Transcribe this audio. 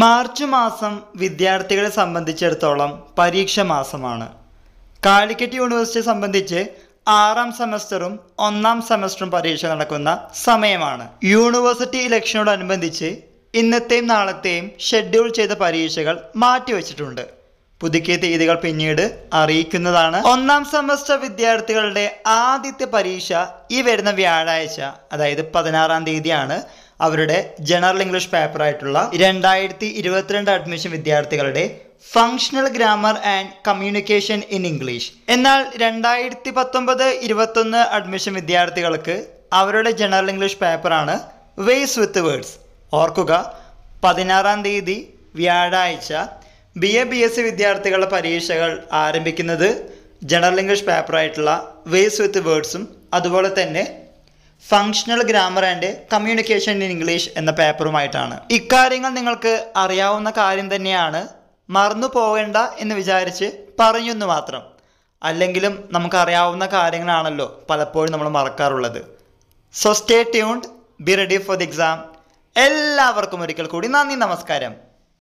March മാസം വിദ്യാർത്ഥികളെ സംബന്ധിച്ചിടത്തോളം പരീക്ഷ മാസമാണ് കാലിക്കറ്റ് യൂണിവേഴ്സിറ്റി സംബന്ധിച്ച് ആറാം സെമസ്റ്ററും ഒന്നാം സെമസ്റ്ററും പരീക്ഷ നടക്കുന്ന സമയമാണ് യൂണിവേഴ്സിറ്റി ഇലക്ഷനോടനുബന്ധിച്ച് ഇന്നത്തെയും നാളത്തെയും ഷെഡ്യൂൾ ചെയ്ത പരീക്ഷകൾ മാറ്റിവെച്ചിട്ടുണ്ട് പുതുക്കിയ തീയതികൾ പിന്നീട് അറിയിക്കുന്നതാണ് ഒന്നാം സെമസ്റ്റർ വിദ്യാർത്ഥികളുടെ ആദ്യത്തെ പരീക്ഷ ഈ വരുന്ന വ്യാഴാഴ്ച അതായത് പതിനാറാം തീയതിയാണ് അവരുടെ ജനറൽ ഇംഗ്ലീഷ് പേപ്പറായിട്ടുള്ള രണ്ടായിരത്തി ഇരുപത്തിരണ്ട് അഡ്മിഷൻ വിദ്യാർത്ഥികളുടെ functional grammar and communication in English എന്നാൽ രണ്ടായിരത്തി പത്തൊമ്പത് ഇരുപത്തൊന്ന് അഡ്മിഷൻ വിദ്യാർത്ഥികൾക്ക് അവരുടെ ജനറൽ ഇംഗ്ലീഷ് പേപ്പറാണ് വേസ് വിത്ത് വേർഡ്സ് ഓർക്കുക പതിനാറാം തീയതി വ്യാഴാഴ്ച B A B S C വിദ്യാർത്ഥികളുടെ പരീക്ഷകൾ ആരംഭിക്കുന്നത് ജനറൽ ഇംഗ്ലീഷ് പേപ്പറായിട്ടുള്ള വേസ് വിത്ത് വേർഡ്സും അതുപോലെ തന്നെ functional grammar and communication in English എന്ന പേപ്പറുമായിട്ടാണ് ഇക്കാര്യങ്ങൾ നിങ്ങൾക്ക് അറിയാവുന്ന കാര്യം തന്നെയാണ് മറന്നു പോകേണ്ട എന്ന് വിചാരിച്ച് പറഞ്ഞെന്ന് മാത്രം അല്ലെങ്കിലും നമുക്കറിയാവുന്ന കാര്യങ്ങളാണല്ലോ പലപ്പോഴും നമ്മൾ മറക്കാറുള്ളത് so stay tuned be ready for the exam എല്ലാവർക്കും ഒരിക്കൽ കൂടി നന്ദി നമസ്കാരം